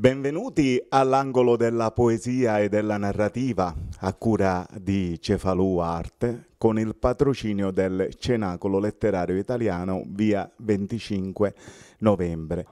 Benvenuti all'angolo della poesia e della narrativa a cura di Cefalù Arte con il patrocinio del Cenacolo Letterario Italiano via 25 novembre.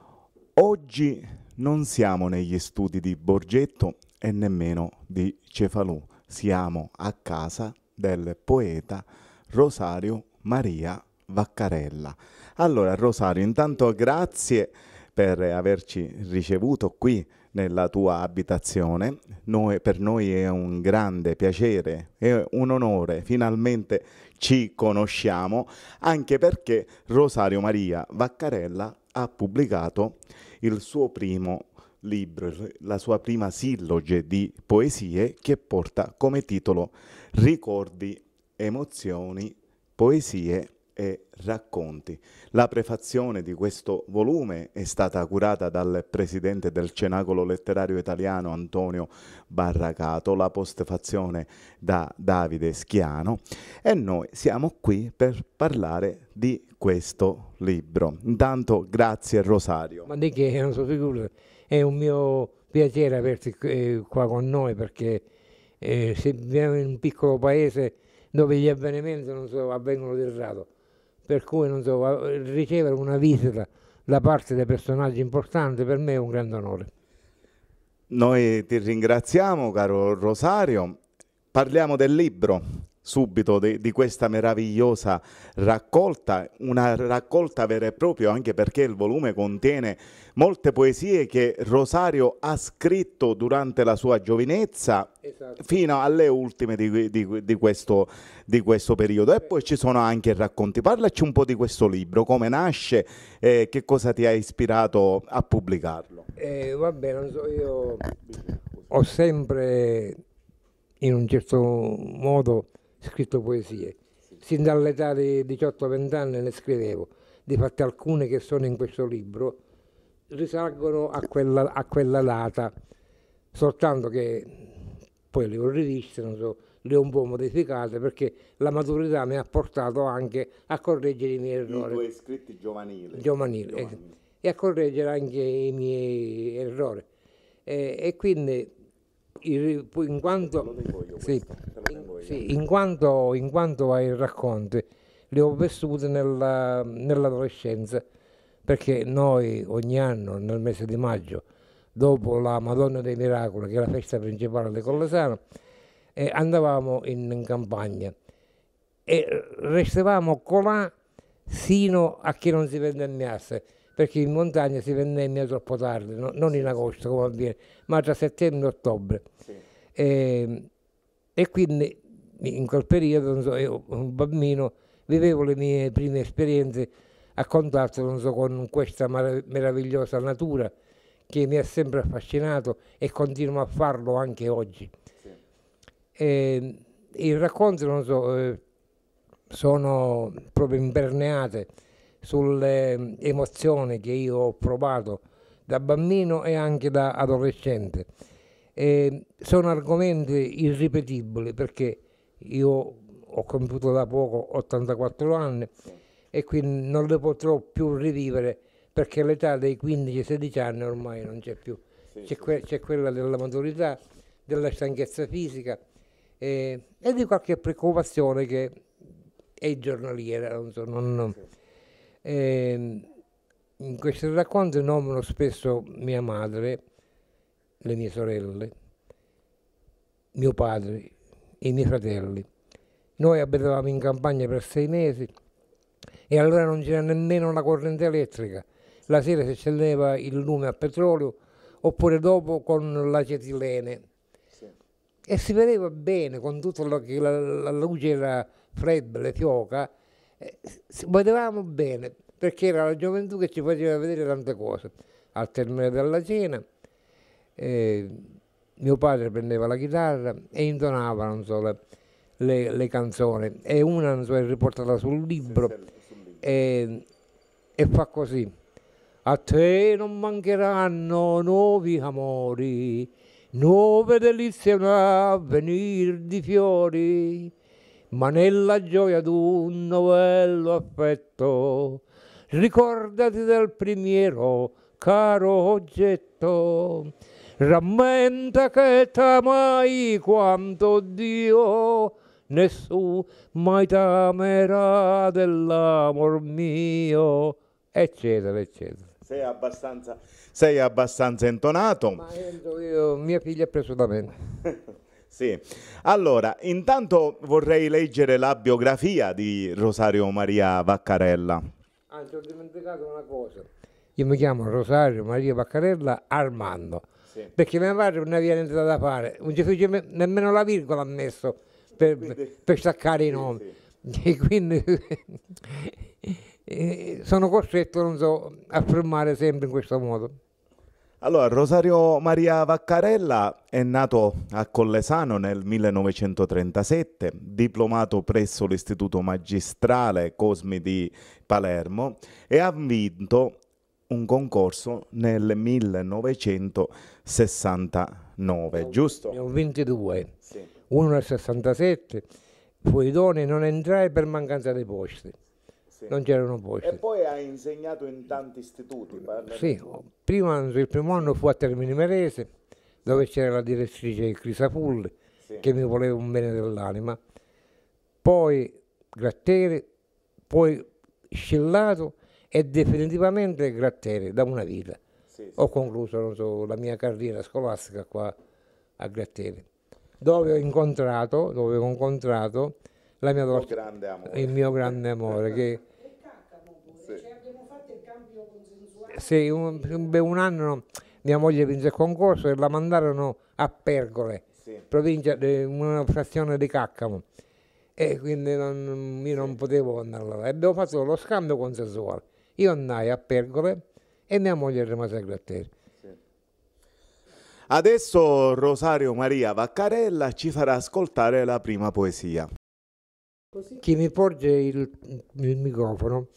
Oggi non siamo negli studi di Borgetto e nemmeno di Cefalù, siamo a casa del poeta Rosario Maria Vaccarella. Allora Rosario, intanto grazie per averci ricevuto qui nella tua abitazione. Noi, per noi è un grande piacere, è un onore, finalmente ci conosciamo, anche perché Rosario Maria Vaccarella ha pubblicato il suo primo libro, la sua prima silloge di poesie che porta come titolo Ricordi, emozioni, poesie e racconti. La prefazione di questo volume è stata curata dal presidente del Cenacolo Letterario Italiano Antonio Barracato, la postfazione da Davide Schiano e noi siamo qui per parlare di questo libro. Intanto grazie Rosario. Ma di che, è una sua figura, è un mio piacere averti eh, qua con noi perché eh, se viviamo in un piccolo paese dove gli avvenimenti non so, avvengono del rado per cui so, ricevere una visita da parte dei personaggi importanti per me è un grande onore. Noi ti ringraziamo caro Rosario, parliamo del libro subito de, di questa meravigliosa raccolta, una raccolta vera e propria anche perché il volume contiene molte poesie che Rosario ha scritto durante la sua giovinezza esatto. fino alle ultime di, di, di, questo, di, questo, periodo e poi ci sono anche racconti. Parlaci un po' di questo libro, come nasce e eh, che cosa ti ha ispirato a pubblicarlo. Eh, vabbè, non so, io ho sempre in un certo modo scritto poesie. Sin dall'età di 18-20 anni ne scrivevo, di fatto alcune che sono in questo libro risalgono a quella, a quella data, soltanto che poi le ho riviste, non so, le ho un po' modificate perché la maturità mi ha portato anche a correggere i miei errori. I tuoi scritti giovanili. Giovanili, eh, giovanili. Eh, e a correggere anche i miei errori. Eh, e quindi in quanto, sì, sì, in, quanto, in quanto ai racconti li ho vissuti nella, nell'adolescenza perché noi ogni anno nel mese di maggio dopo la Madonna dei Miracoli che è la festa principale di Collesano eh, andavamo in, in, campagna e restavamo colà sino a che non si vendemmiasse perché in montagna si vendemmia troppo tardi, no? non in agosto come avviene, ma tra settembre e ottobre. Sì. E, ehm, e, quindi in quel periodo, so, io un bambino, vivevo le mie prime esperienze a contatto so, con questa meravigliosa natura che mi ha sempre affascinato e continuo a farlo anche oggi. Sì. E, ehm, I racconti so, eh, sono proprio imperneate sulle mm, emozioni che io ho provato da bambino e anche da adolescente. E sono argomenti irripetibili perché io ho compiuto da poco 84 anni e quindi non le potrò più rivivere perché l'età dei 15-16 anni ormai non c'è più. C'è, que- c'è, quella della maturità, della stanchezza fisica eh, e di qualche preoccupazione che è giornaliera, non so, non, e ehm, in questi racconti nomino spesso mia madre, le mie sorelle, mio padre, e i miei fratelli. Noi abitavamo in campagna per sei mesi e allora non c'era nemmeno la corrente elettrica. La sera si accendeva il lume a petrolio oppure dopo con l'acetilene. E si vedeva bene con tutta la, la, la luce era fredda, le fioca, eh, Vedevamo bene, perché era la gioventù che ci faceva vedere tante cose. Al termine della cena, eh, mio padre prendeva la chitarra e intonava, non so, le, le, le canzoni. E una, non so, è riportata sul libro, sì, sul libro. E, e fa così. A te non mancheranno nuovi amori, nuove delizie un avvenir di fiori ma nella gioia d'un novello affetto. Ricordati del primiero caro oggetto, rammenta che t'amai quanto Dio, nessuno mai t'amerà dell'amor mio, eccetera, eccetera. Sei abbastanza, sei abbastanza intonato. Ma io, mia figlia ha preso da me. Sì. Allora, intanto vorrei leggere la biografia di Rosario Maria Vaccarella. Anzi, ah, ho dimenticato una cosa. Io mi chiamo Rosario Maria Vaccarella Armando, sì. perché mia madre non aveva niente da fare, non ci fece nemmeno la virgola ha messo per, quindi... per staccare i nomi. Sì, e quindi eh, sono costretto, non so, a fermare sempre in questo modo. Allora, Rosario Maria Vaccarella è nato a Collesano nel 1937, diplomato presso l'Istituto Magistrale Cosmi di Palermo e ha vinto un concorso nel 1969, giusto? Ne ho 22, sì. uno nel 67, poi idonei non entrai per mancanza di posti sì. non c'erano borse. E poi hai insegnato in tanti istituti. Sì, prima, il primo anno fu a Termini Merese, dove c'era la direttrice Crisapulli, sì. che mi voleva un bene dell'anima. Poi Grattere, poi Scillato e definitivamente Grattere, da una vita. Sì, ho concluso so, la mia carriera scolastica qua a Grattere, dove ho incontrato, dove ho incontrato la mia dolce, il mio grande amore. che, sì. Cioè abbiamo fatto il cambio consensuale. Sì, un, un, un anno mia moglie vinse il concorso e la mandarono a Pergole, sì. provincia di una frazione di Caccamo. E quindi non, io non potevo andare là. E abbiamo fatto lo scambio consensuale. Io andai a Pergole e mia moglie rimase a Gratteri. Adesso Rosario Maria Vaccarella ci farà ascoltare la prima poesia. Così. Chi mi porge il, il microfono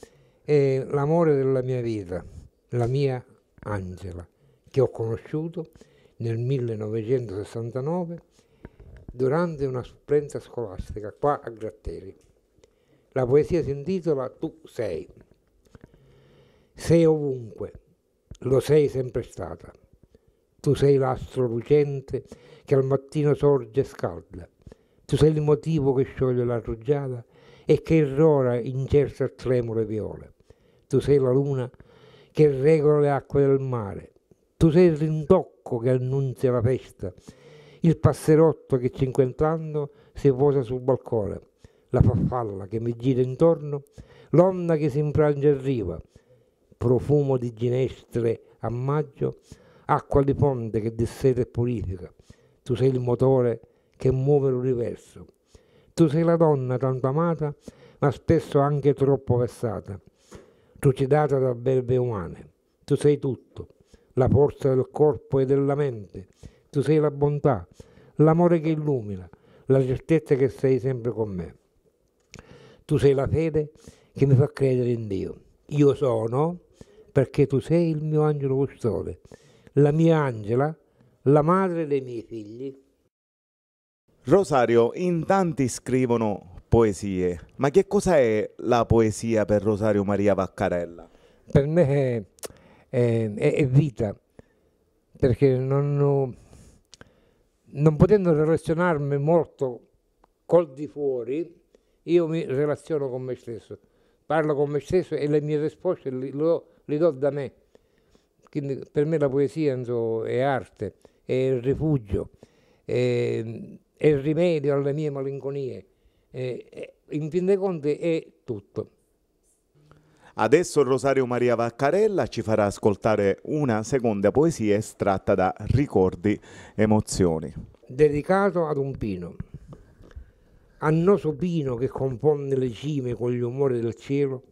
è l'amore della mia vita, la mia Angela, che ho conosciuto nel 1969 durante una supplenza scolastica qua a Gratteri. La poesia si intitola Tu sei. Sei ovunque, lo sei sempre stata. Tu sei l'astro lucente che al mattino sorge e scalda. Tu sei il motivo che scioglie la rugiada e che irrora in certo tremole viole. Tu sei la luna che regola le acque del mare. Tu sei il rintocco che annunzia la festa, il passerotto che cinquant'anni si posa sul balcone, la farfalla che mi gira intorno, l'onda che si infrange a riva, profumo di ginestre a maggio, acqua di ponte che disseta e purifica. Tu sei il motore che muove l'universo. Tu sei la donna tanto amata, ma spesso anche troppo vessata, trucidata da belve umane. Tu sei tutto, la forza del corpo e della mente. Tu sei la bontà, l'amore che illumina, la certezza che sei sempre con me. Tu sei la fede che mi fa credere in Dio. Io sono perché tu sei il mio angelo custode, la mia angela, la madre dei miei figli. Rosario, in tanti scrivono poesie, ma che cosa è la poesia per Rosario Maria Vaccarella? Per me è, è, è vita, perché non, non potendo relazionarmi molto col di fuori, io mi relaziono con me stesso, parlo con me stesso e le mie risposte le, le do da me. Quindi per me la poesia so, è arte, è il rifugio, è, è il rimedio alle mie malinconie. Eh, eh, in fin dei conti è tutto. Adesso Rosario Maria Vaccarella ci farà ascoltare una seconda poesia estratta da Ricordi Emozioni. Dedicato ad un pino. Annoso pino che confonde le cime con gli umori del cielo,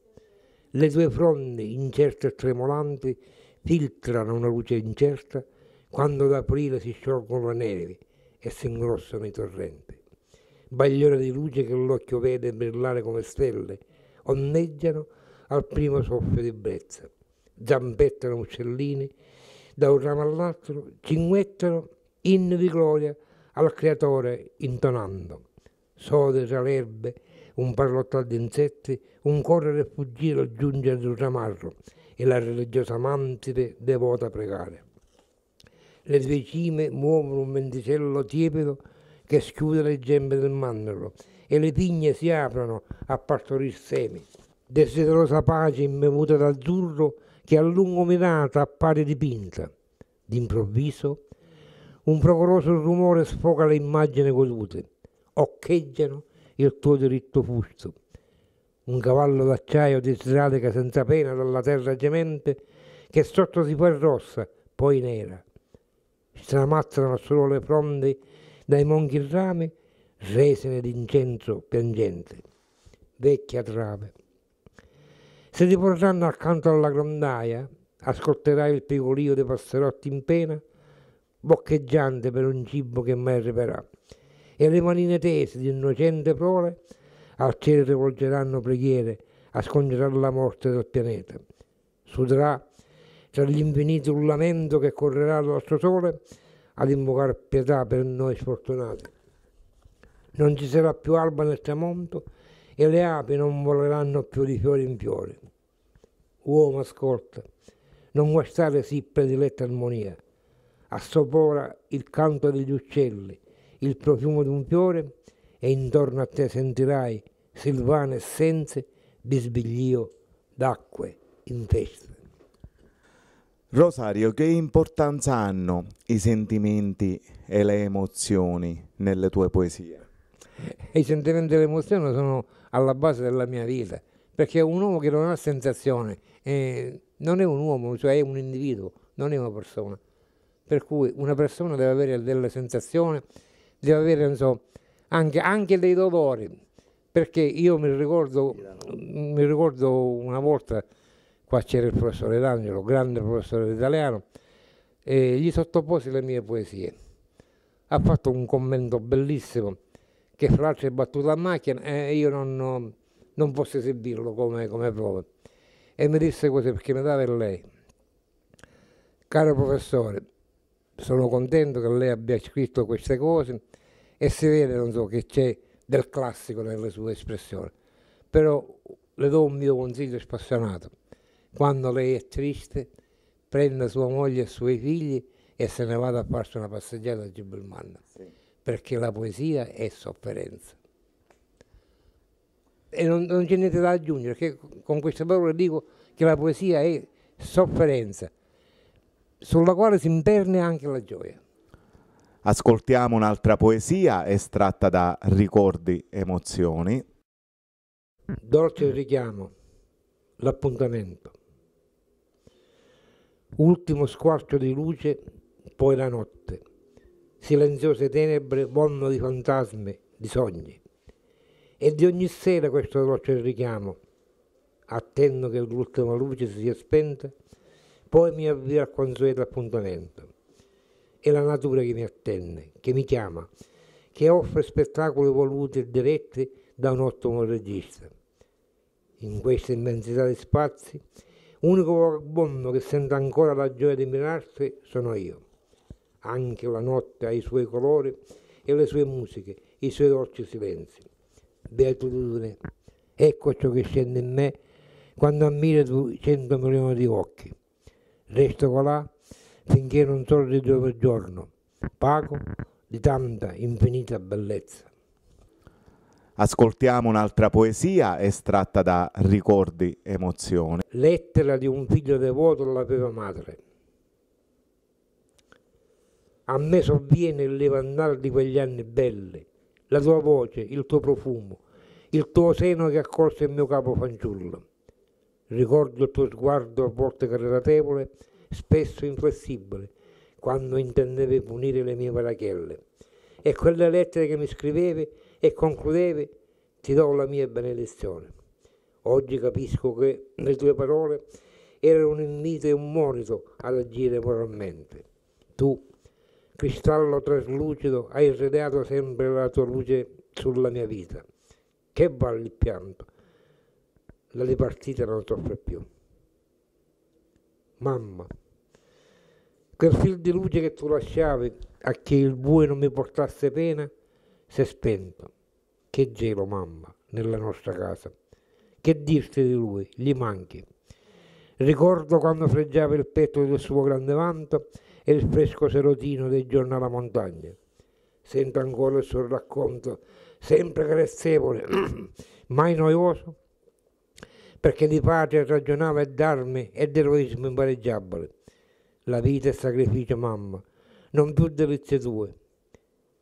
le tue fronde incerte e tremolanti filtrano una luce incerta quando d'aprile si sciolgono le nevi e si ingrossano i torrenti. Bagliore di luce che l'occhio vede brillare come stelle, onneggiano al primo soffio di brezza. Zampettano uccellini da un ramo all'altro, cinguettano inni di gloria al Creatore intonando. Sode tra l'erbe un parlottare di insetti, un correre e fuggire giunge ad un ramarro e la religiosa mantide devota pregare le sue cime muovono un venticello tiepido che schiude le gemme del mandorlo e le pigne si aprono a partorir semi. Desiderosa pace imbevuta d'azzurro che a lungo mirata appare dipinta. D'improvviso un procoroso rumore sfoca le immagini godute, occheggiano il tuo diritto fusto. Un cavallo d'acciaio disradica senza pena dalla terra gemente che sotto si fa rossa, poi nera stramazzano solo le fronde dai monchi rami, resene d'incenso piangente, vecchia trave. Se ti porranno accanto alla grondaia, ascolterai il pigolio dei passerotti in pena, boccheggiante per un cibo che mai arriverà, e le manine tese di innocente prole al cielo rivolgeranno preghiere a scongiurare la morte del pianeta. Sudrà tra gli l'infinito lamento che correrà al nostro sole ad invocar pietà per noi sfortunati. Non ci sarà più alba nel tramonto e le api non voleranno più di fiori in fiori. Uomo, ascolta, non guastare sì prediletta armonia. Assopora il canto degli uccelli, il profumo di un fiore e intorno a te sentirai silvane essenze bisbiglio d'acque in festa. Rosario, che importanza hanno i sentimenti e le emozioni nelle tue poesie? Eh, I sentimenti e le emozioni sono alla base della mia vita, perché un uomo che non ha sensazione eh, non è un uomo, cioè è un individuo, non è una persona. Per cui una persona deve avere delle sensazioni, deve avere so, anche, anche, dei dolori, perché io mi ricordo, mi ricordo una volta qua c'era il professore D'Angelo, grande professore italiano, e gli sottoposi le mie poesie. Ha fatto un commento bellissimo che fra l'altro è battuto a macchina e io non, non posso esibirlo come, come prova. E mi disse così perché mi dava lei. Caro professore, sono contento che lei abbia scritto queste cose e si vede, non so, che c'è del classico nelle sue espressioni. Però le do un mio consiglio spassionato quando lei è triste, prenda sua moglie e i suoi figli e se ne vada a farsi una passeggiata a Gibilmanna, sì. perché la poesia è sofferenza. E non, non c'è niente da aggiungere, che con queste parole dico che la poesia è sofferenza, sulla quale si imperne anche la gioia. Ascoltiamo un'altra poesia estratta da Ricordi Emozioni. Dolce richiamo, l'appuntamento. Ultimo squarcio di luce, poi la notte. Silenziose tenebre, vonno di fantasmi, di sogni. E di ogni sera questo dolce richiamo. Attendo che l'ultima luce si sia spenta, poi mi avvio al consueto appuntamento. È la natura che mi attende, che mi chiama, che offre spettacoli voluti e diretti da un ottimo regista. In questa immensità di spazi, Unico vagabondo che sente ancora la gioia di mirarsi sono io. Anche la notte ha i suoi colori e le sue musiche, i suoi dolci silenzi. Beatitudine, ecco ciò che scende in me quando ammiro 200 milioni di occhi. Resto colà finché non torno di due per giorno, pago di tanta infinita bellezza. Ascoltiamo un'altra poesia estratta da Ricordi Emozione. Lettera di un figlio devoto alla propria madre. A me sovviene il levantar di quegli anni belli, la tua voce, il tuo profumo, il tuo seno che accolse il mio capo fanciullo. Ricordo il tuo sguardo a volte caritatevole, spesso inflessibile, quando intendevi punire le mie parachelle. E quelle lettere che mi scrivevi e concludevi ti do la mia benedizione. Oggi capisco che le tue parole erano un invito e un monito ad agire moralmente. Tu, cristallo traslucido, hai radiato sempre la tua luce sulla mia vita. Che vale il pianto? La ripartita non soffre più. Mamma, quel fil di luce che tu lasciavi a che il buio non mi portasse pena, s'è spento. Che gelo, mamma, nella nostra casa. Che dirti di lui? Gli manchi. Ricordo quando freggiava il petto del suo grande vanto e il fresco serotino dei giorni alla montagna. Sento ancora il suo racconto, sempre carezzevole, mai noioso, perché di patria ragionava e d'armi e d'eroismo impareggiabile. La vita è sacrificio, mamma, non più delizie tue,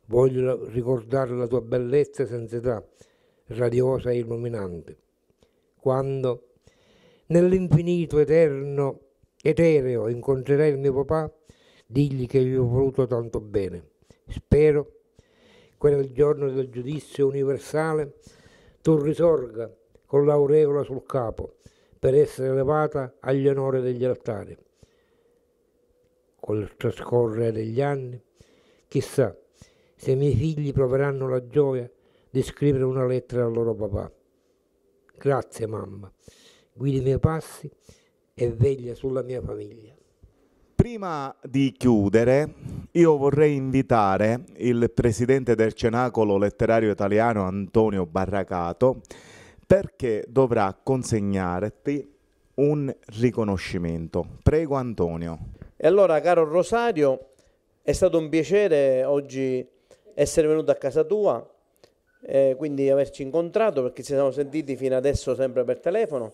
Voglio ricordare la tua bellezza senza età, radiosa e illuminante. Quando nell'infinito eterno, etereo, incontrerai il mio papà, digli che gli ho voluto tanto bene. Spero che nel giorno del giudizio universale tu risorga con l'aureola sul capo per essere elevata agli onori degli altari. Col trascorrere degli anni, chissà, se i miei figli proveranno la gioia di scrivere una lettera al loro papà. Grazie mamma, guidi i miei passi e veglia sulla mia famiglia. Prima di chiudere, io vorrei invitare il presidente del Cenacolo letterario italiano Antonio Barracato perché dovrà consegnarti un riconoscimento. Prego Antonio. E allora, caro Rosario, è stato un piacere oggi essere venuto a casa tua, eh, quindi averci incontrato perché ci siamo sentiti fino adesso sempre per telefono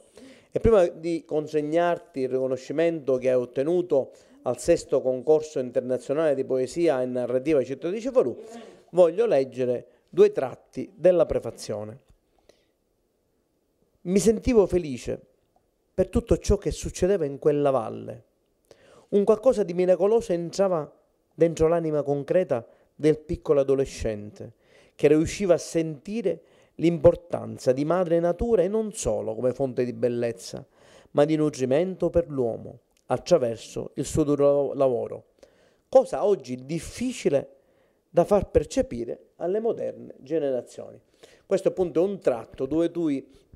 e prima di consegnarti il riconoscimento che hai ottenuto al sesto concorso internazionale di poesia e narrativa Città di Ceforù, voglio leggere due tratti della prefazione. Mi sentivo felice per tutto ciò che succedeva in quella valle. Un qualcosa di miracoloso entrava dentro l'anima concreta del piccolo adolescente, che riusciva a sentire l'importanza di madre natura e non solo come fonte di bellezza, ma di nutrimento per l'uomo attraverso il suo duro lavoro, cosa oggi difficile da far percepire alle moderne generazioni. Questo appunto è un tratto dove tu,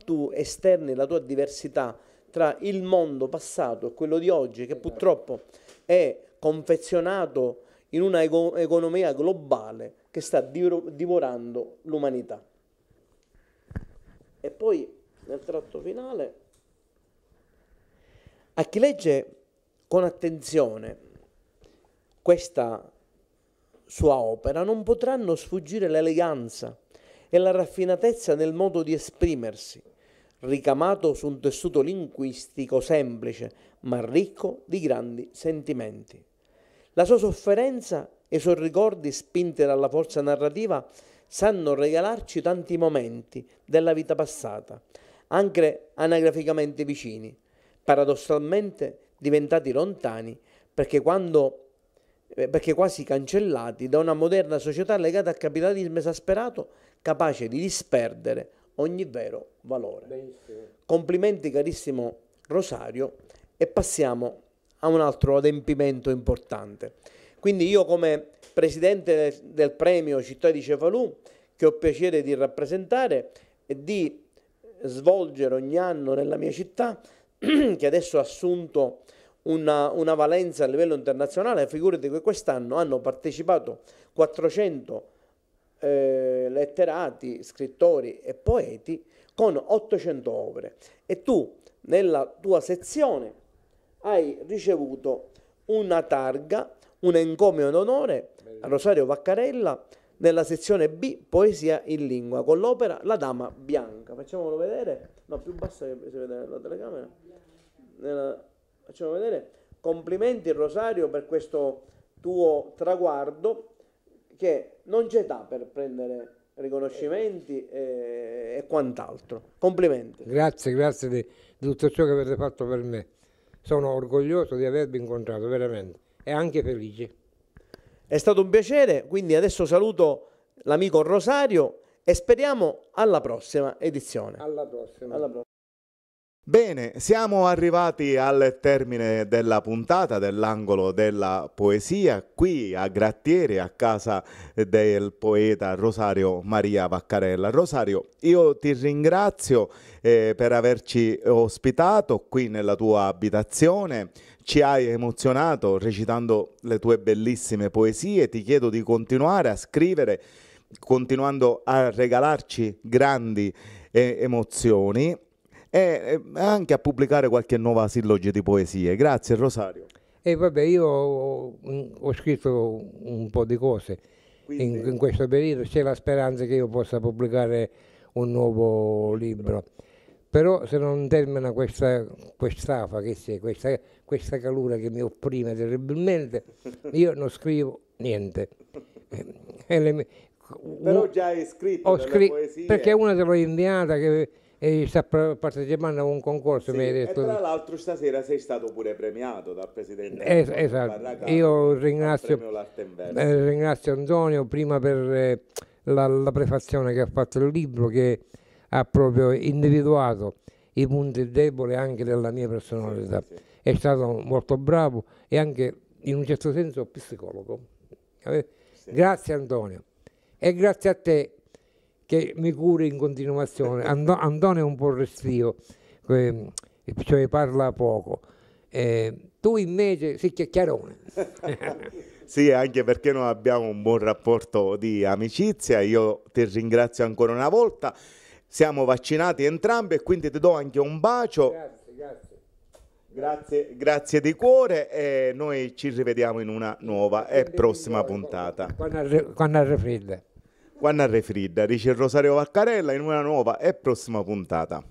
tu esterni la tua diversità tra il mondo passato e quello di oggi, che purtroppo è confezionato in una economia globale che sta divorando l'umanità. E poi nel tratto finale, a chi legge con attenzione questa sua opera non potranno sfuggire l'eleganza e la raffinatezza nel modo di esprimersi, ricamato su un tessuto linguistico semplice ma ricco di grandi sentimenti. La sua sofferenza e i suoi ricordi, spinti dalla forza narrativa, sanno regalarci tanti momenti della vita passata, anche anagraficamente vicini, paradossalmente diventati lontani perché, quando, eh, perché quasi cancellati da una moderna società legata al capitalismo esasperato capace di disperdere ogni vero valore. Benissimo. Complimenti carissimo Rosario e passiamo a un altro adempimento importante. Quindi io come presidente del premio Città di Cefalù, che ho piacere di rappresentare e di svolgere ogni anno nella mia città, che adesso ha assunto una, una valenza a livello internazionale, figurati che quest'anno hanno partecipato 400 eh, letterati, scrittori e poeti con 800 opere. E tu nella tua sezione hai ricevuto una targa, un encomio d'onore a Rosario Vaccarella nella sezione B Poesia in lingua con l'opera La Dama Bianca. Facciamolo vedere. No, più bassa che si vede la telecamera. Nella... Facciamo vedere. Complimenti Rosario per questo tuo traguardo che non c'è età per prendere riconoscimenti e, e quant'altro. Complimenti. Grazie, grazie di, di tutto ciò che avete fatto per me. Sono orgoglioso di avervi incontrato, veramente, e anche felice. È stato un piacere, quindi adesso saluto l'amico Rosario e speriamo alla prossima edizione. Alla prossima. Alla prossima. Bene, siamo arrivati al termine della puntata dell'angolo della poesia qui a Grattieri a casa del poeta Rosario Maria Vaccarella. Rosario, io ti ringrazio eh, per averci ospitato qui nella tua abitazione, ci hai emozionato recitando le tue bellissime poesie, ti chiedo di continuare a scrivere continuando a regalarci grandi eh, emozioni e anche a pubblicare qualche nuova silloggia di poesie. Grazie Rosario. E eh, vabbè, io ho, ho, scritto un po' di cose Quindi... in, in, questo periodo, c'è la speranza che io possa pubblicare un nuovo libro. Però se non termina questa quest'afa che c'è, questa, questa calura che mi opprime terribilmente, io non scrivo niente. Mie... Eh, eh, Però già hai scritto scri- Perché una te l'ho inviata che e sta partecipando a un concorso. Sì, detto... tra l'altro stasera sei stato pure premiato dal Presidente. Es- esatto, io ringrazio, eh, ringrazio, Antonio prima per eh, la, la, prefazione che ha fatto il libro che ha proprio individuato i punti deboli anche della mia personalità. Sì, sì, È stato molto bravo e anche in un certo senso psicologo. Eh, grazie Antonio e grazie a te che mi curi in continuazione. Ando, Andone è un po' restio, cioè parla poco. Eh, tu invece sei chiacchierone. sì, anche perché noi abbiamo un buon rapporto di amicizia. Io ti ringrazio ancora una volta. Siamo vaccinati entrambi e quindi ti do anche un bacio. Grazie, grazie. Grazie, grazie di cuore e noi ci rivediamo in una nuova e prossima puntata. Quando, arre, quando arre Juan Arrefridda, dice il Rosario Vaccarella in una nuova e prossima puntata.